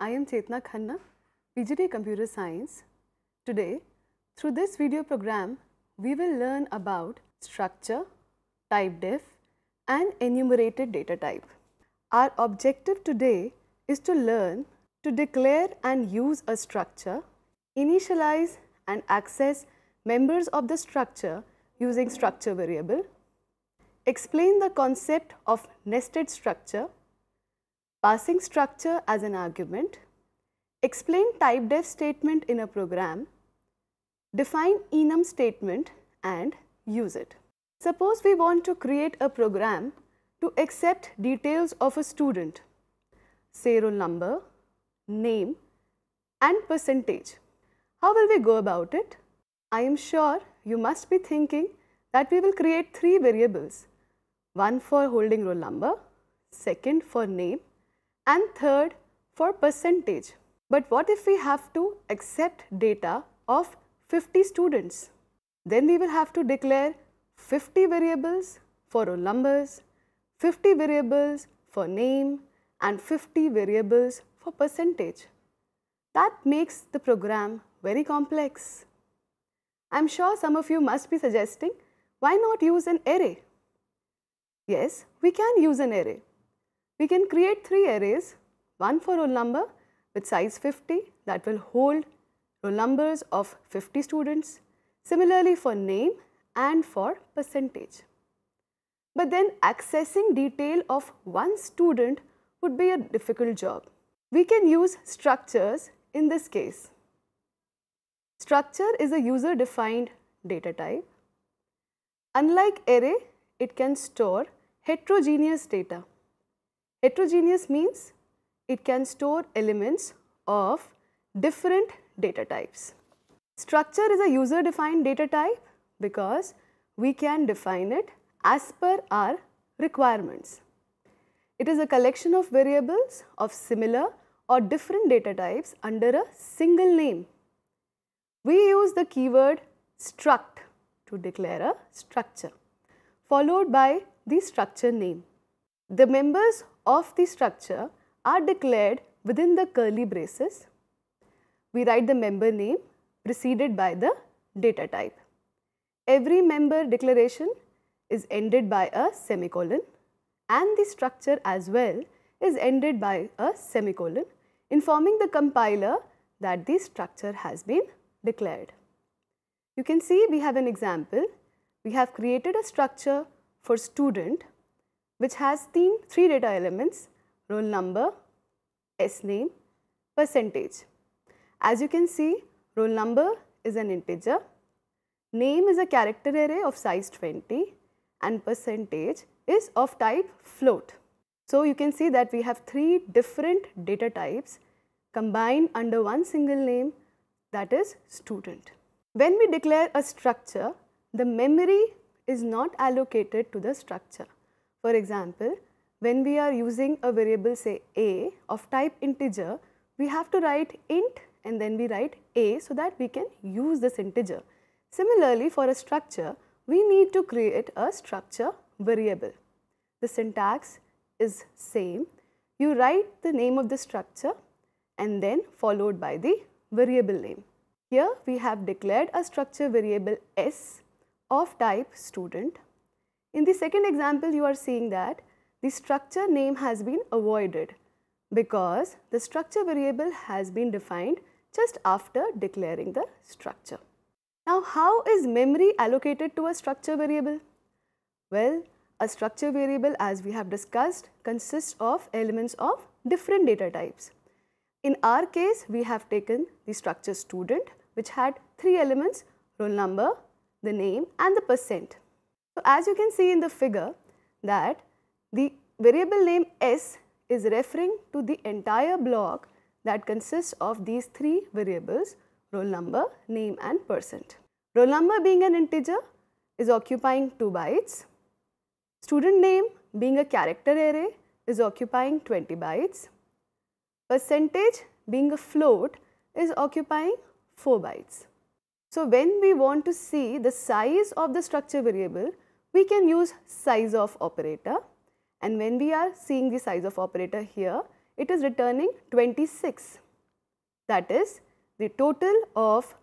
I am Chetna Khanna, PGD Computer Science. Today, through this video program, we will learn about structure, type def and enumerated data type. Our objective today is to learn to declare and use a structure, initialize and access members of the structure using structure variable, explain the concept of nested structure passing structure as an argument, explain type def statement in a program, define enum statement and use it. Suppose we want to create a program to accept details of a student, say roll number, name and percentage. How will we go about it? I am sure you must be thinking that we will create three variables, one for holding roll number, second for name and third for percentage. But what if we have to accept data of 50 students? Then we will have to declare 50 variables for roll numbers, 50 variables for name and 50 variables for percentage. That makes the program very complex. I am sure some of you must be suggesting, why not use an array? Yes, we can use an array we can create three arrays, one for roll number with size 50 that will hold roll numbers of 50 students, similarly for name and for percentage. But then accessing detail of one student would be a difficult job. We can use structures in this case. Structure is a user defined data type. Unlike array, it can store heterogeneous data. Heterogeneous means it can store elements of different data types. Structure is a user defined data type because we can define it as per our requirements. It is a collection of variables of similar or different data types under a single name. We use the keyword struct to declare a structure followed by the structure name. The members of the structure are declared within the curly braces. We write the member name preceded by the data type. Every member declaration is ended by a semicolon and the structure as well is ended by a semicolon informing the compiler that the structure has been declared. You can see we have an example. We have created a structure for student which has three, three data elements roll number, S name, percentage. As you can see roll number is an integer, name is a character array of size 20 and percentage is of type float. So you can see that we have three different data types combined under one single name that is student. When we declare a structure, the memory is not allocated to the structure. For example, when we are using a variable say a of type integer, we have to write int and then we write a so that we can use this integer. Similarly, for a structure, we need to create a structure variable. The syntax is same. You write the name of the structure and then followed by the variable name. Here we have declared a structure variable s of type student in the second example, you are seeing that the structure name has been avoided because the structure variable has been defined just after declaring the structure. Now, how is memory allocated to a structure variable? Well, a structure variable as we have discussed consists of elements of different data types. In our case, we have taken the structure student which had three elements, roll number, the name and the percent as you can see in the figure that the variable name S is referring to the entire block that consists of these three variables roll number, name and percent. Roll number being an integer is occupying 2 bytes. Student name being a character array is occupying 20 bytes. Percentage being a float is occupying 4 bytes. So, when we want to see the size of the structure variable, we can use size of operator and when we are seeing the size of operator here, it is returning 26. That is the total of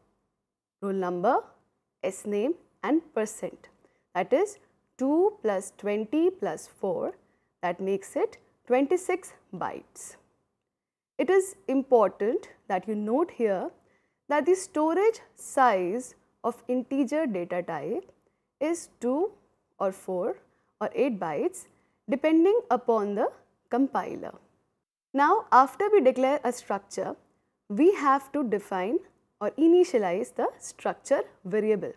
roll number, S name and percent. That is 2 plus 20 plus 4 that makes it 26 bytes. It is important that you note here that the storage size of integer data type is 2 or 4 or 8 bytes depending upon the compiler. Now after we declare a structure, we have to define or initialize the structure variable.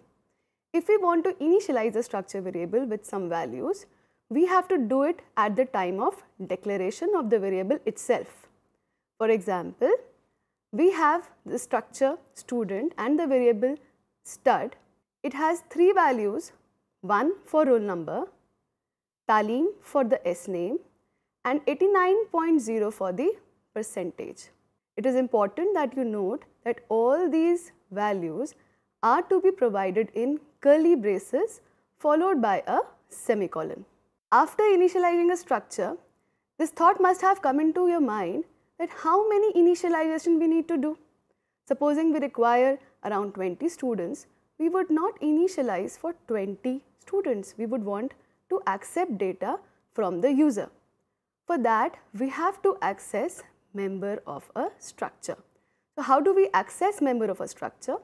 If we want to initialize the structure variable with some values, we have to do it at the time of declaration of the variable itself. For example, we have the structure student and the variable stud. It has three values 1 for roll number, Talim for the S name and 89.0 for the percentage. It is important that you note that all these values are to be provided in curly braces followed by a semicolon. After initializing a structure, this thought must have come into your mind that how many initialization we need to do. Supposing we require around 20 students we would not initialize for 20 students. We would want to accept data from the user. For that, we have to access member of a structure. So, how do we access member of a structure?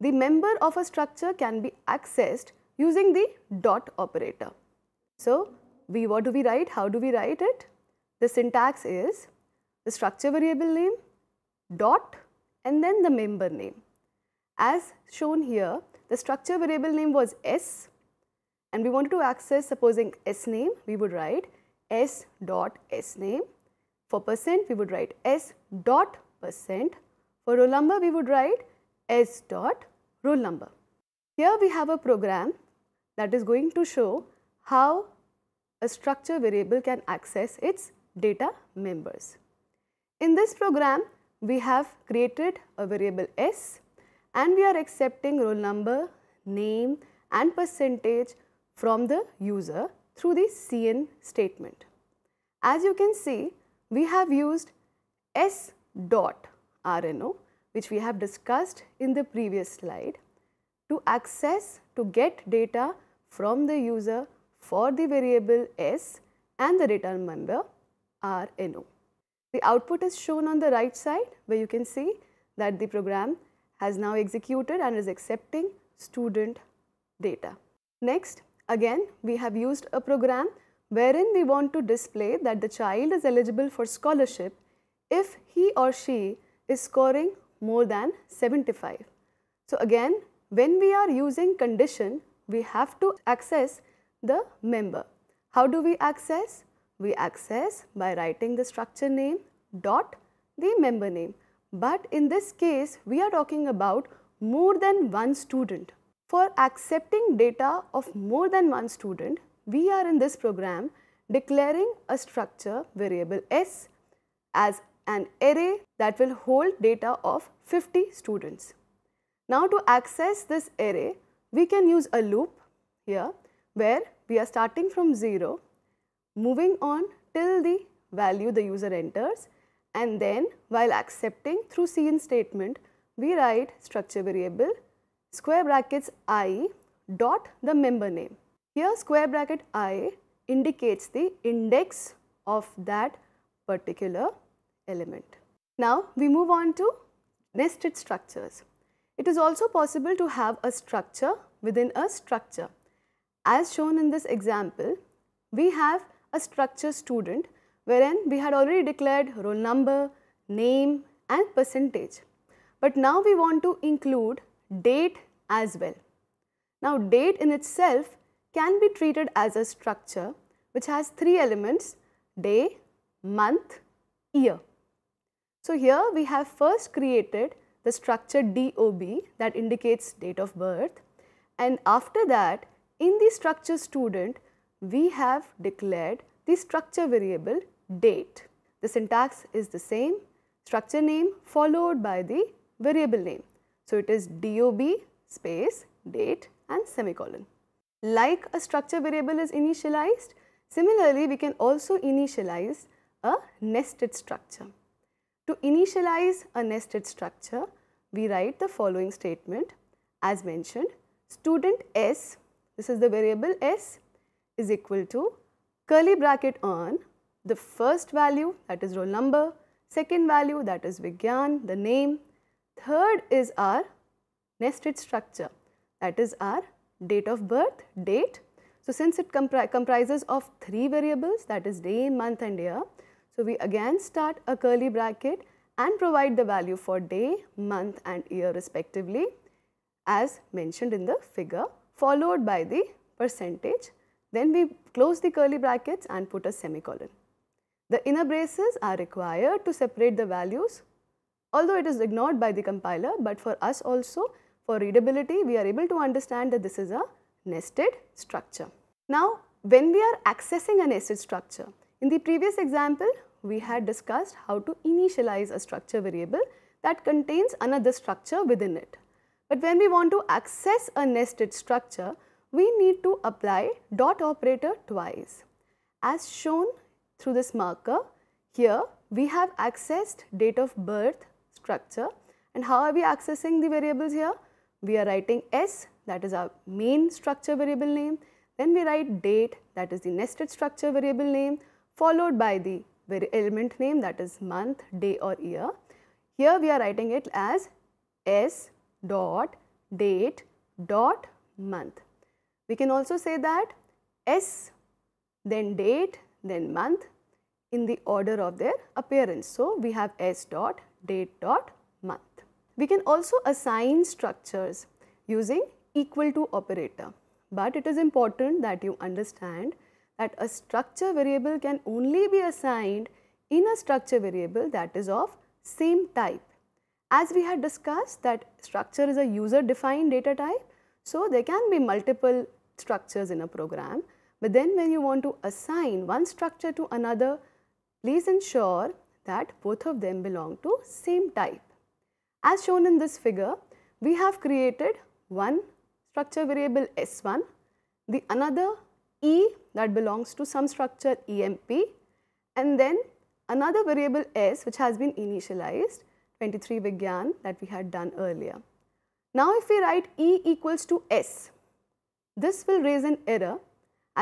The member of a structure can be accessed using the dot operator. So, we what do we write? How do we write it? The syntax is the structure variable name dot and then the member name. As shown here, the structure variable name was S and we wanted to access supposing S name, we would write S dot S name. For percent, we would write S dot percent. For roll number, we would write S dot roll number. Here we have a program that is going to show how a structure variable can access its data members. In this program, we have created a variable S and we are accepting roll number, name and percentage from the user through the CN statement. As you can see, we have used S dot RNO which we have discussed in the previous slide to access to get data from the user for the variable S and the return member RNO. The output is shown on the right side where you can see that the program has now executed and is accepting student data. Next, again we have used a program wherein we want to display that the child is eligible for scholarship if he or she is scoring more than 75. So again, when we are using condition, we have to access the member. How do we access? We access by writing the structure name dot the member name. But in this case, we are talking about more than one student. For accepting data of more than one student, we are in this program declaring a structure variable S as an array that will hold data of 50 students. Now to access this array, we can use a loop here where we are starting from 0, moving on till the value the user enters and then while accepting through CN statement, we write structure variable square brackets i dot the member name. Here square bracket i indicates the index of that particular element. Now we move on to nested structures. It is also possible to have a structure within a structure. As shown in this example, we have a structure student wherein we had already declared roll number, name and percentage. But now we want to include date as well. Now date in itself can be treated as a structure which has three elements day, month, year. So here we have first created the structure DOB that indicates date of birth and after that in the structure student we have declared the structure variable date. The syntax is the same, structure name followed by the variable name. So it is DOB space date and semicolon. Like a structure variable is initialized, similarly we can also initialize a nested structure. To initialize a nested structure, we write the following statement as mentioned student s, this is the variable s is equal to curly bracket on the first value that is roll number, second value that is Vigyan, the name, third is our nested structure that is our date of birth, date. So, since it compri comprises of three variables that is day, month and year, so we again start a curly bracket and provide the value for day, month and year respectively as mentioned in the figure followed by the percentage. Then we close the curly brackets and put a semicolon. The inner braces are required to separate the values although it is ignored by the compiler but for us also for readability we are able to understand that this is a nested structure. Now when we are accessing a nested structure, in the previous example we had discussed how to initialize a structure variable that contains another structure within it. But when we want to access a nested structure, we need to apply dot operator twice. As shown through this marker. Here we have accessed date of birth structure and how are we accessing the variables here? We are writing S that is our main structure variable name. Then we write date that is the nested structure variable name followed by the element name that is month, day or year. Here we are writing it as S dot date dot month. We can also say that S then date then month in the order of their appearance. So, we have S dot, date dot, month. We can also assign structures using equal to operator, but it is important that you understand that a structure variable can only be assigned in a structure variable that is of same type. As we had discussed that structure is a user defined data type, so there can be multiple structures in a program but then when you want to assign one structure to another, please ensure that both of them belong to same type. As shown in this figure, we have created one structure variable S1, the another E that belongs to some structure EMP and then another variable S which has been initialized 23 Vigyan that we had done earlier. Now if we write E equals to S, this will raise an error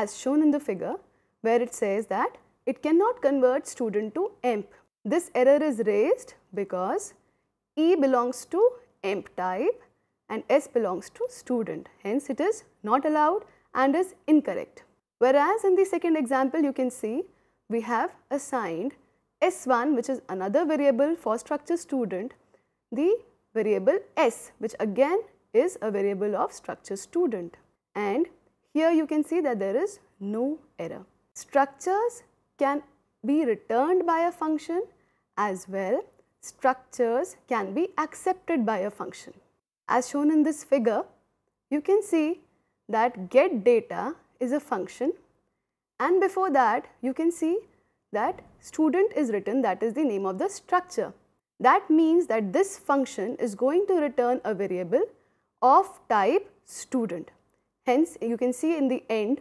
as shown in the figure where it says that it cannot convert student to emp. This error is raised because E belongs to emp type and S belongs to student. Hence, it is not allowed and is incorrect. Whereas in the second example, you can see we have assigned S1 which is another variable for structure student, the variable S which again is a variable of structure student and here you can see that there is no error. Structures can be returned by a function as well structures can be accepted by a function. As shown in this figure, you can see that get data is a function and before that you can see that student is written that is the name of the structure. That means that this function is going to return a variable of type student. Hence, you can see in the end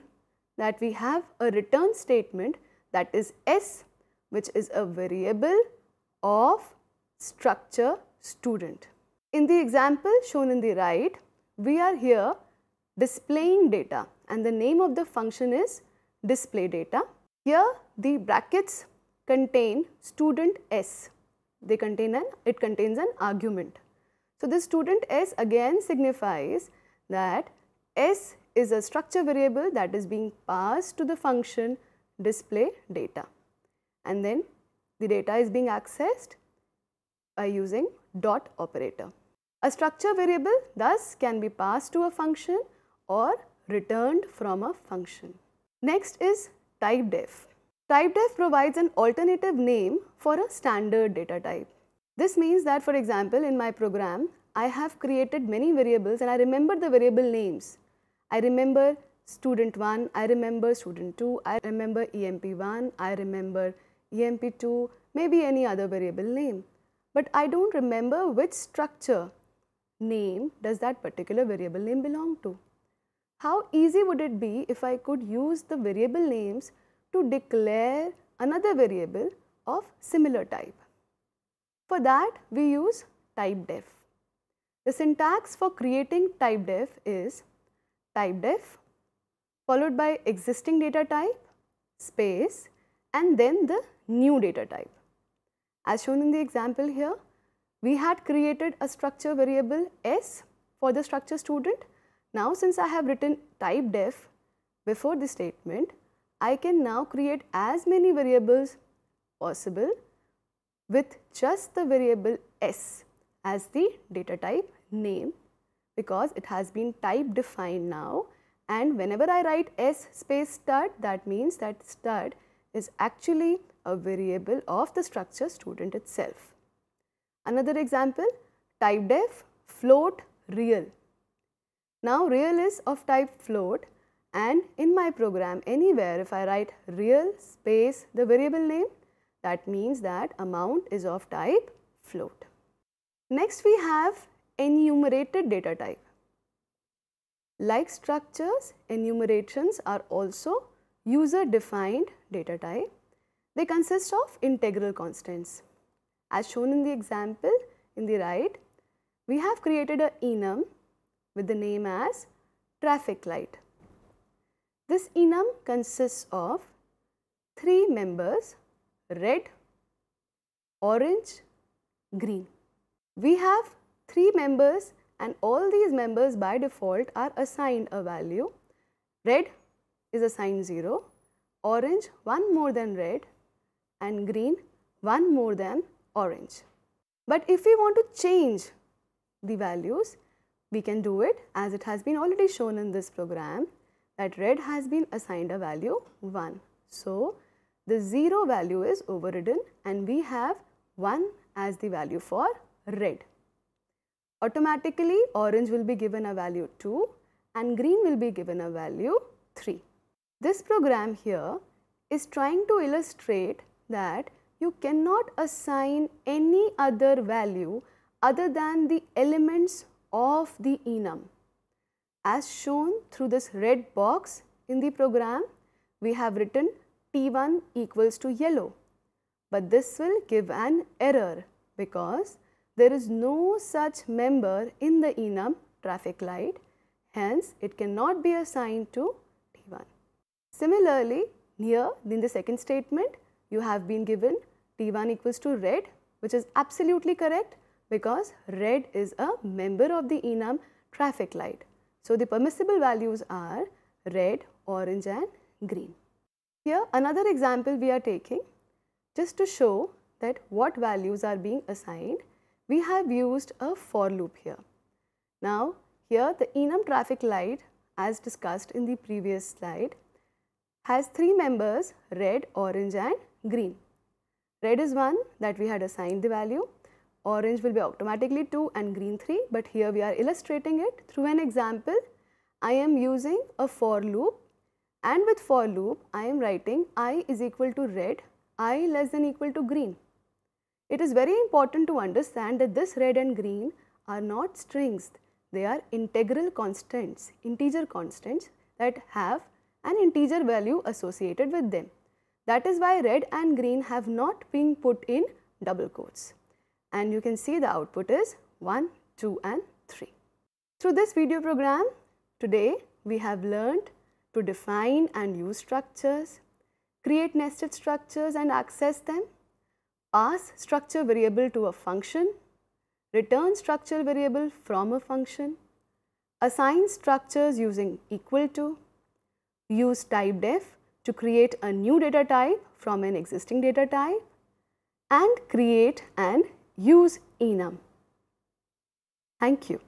that we have a return statement that is S which is a variable of structure student. In the example shown in the right, we are here displaying data and the name of the function is display data. Here the brackets contain student S. They contain an, it contains an argument. So, the student S again signifies that S is a structure variable that is being passed to the function display data and then the data is being accessed by using dot operator. A structure variable thus can be passed to a function or returned from a function. Next is typedef. Typedef provides an alternative name for a standard data type. This means that for example in my program I have created many variables and I remember the variable names I remember student 1, I remember student 2, I remember EMP1, I remember EMP2, maybe any other variable name. But I don't remember which structure name does that particular variable name belong to. How easy would it be if I could use the variable names to declare another variable of similar type? For that, we use typedef. The syntax for creating typedef is type def followed by existing data type space and then the new data type. As shown in the example here, we had created a structure variable s for the structure student. Now since I have written type def before the statement, I can now create as many variables possible with just the variable s as the data type name because it has been type defined now and whenever I write S space stud that means that stud is actually a variable of the structure student itself. Another example type def float real. Now real is of type float and in my program anywhere if I write real space the variable name that means that amount is of type float. Next we have enumerated data type. Like structures, enumerations are also user defined data type. They consist of integral constants. As shown in the example in the right, we have created a enum with the name as traffic light. This enum consists of three members red, orange, green. We have three members and all these members by default are assigned a value. Red is assigned 0, orange 1 more than red and green 1 more than orange. But if we want to change the values, we can do it as it has been already shown in this program that red has been assigned a value 1. So, the 0 value is overridden and we have 1 as the value for red. Automatically, orange will be given a value 2 and green will be given a value 3. This program here is trying to illustrate that you cannot assign any other value other than the elements of the enum. As shown through this red box in the program, we have written T1 equals to yellow, but this will give an error because there is no such member in the enum traffic light, hence it cannot be assigned to T1. Similarly, here in the second statement, you have been given T1 equals to red, which is absolutely correct because red is a member of the enum traffic light. So, the permissible values are red, orange and green. Here another example we are taking just to show that what values are being assigned we have used a for loop here. Now here the enum traffic light as discussed in the previous slide has three members red, orange and green. Red is 1 that we had assigned the value, orange will be automatically 2 and green 3 but here we are illustrating it through an example. I am using a for loop and with for loop I am writing i is equal to red, i less than equal to green. It is very important to understand that this red and green are not strings, they are integral constants, integer constants that have an integer value associated with them. That is why red and green have not been put in double quotes. And you can see the output is 1, 2 and 3. Through this video program, today we have learned to define and use structures, create nested structures and access them, pass structure variable to a function, return structure variable from a function, assign structures using equal to, use type def to create a new data type from an existing data type and create and use enum. Thank you.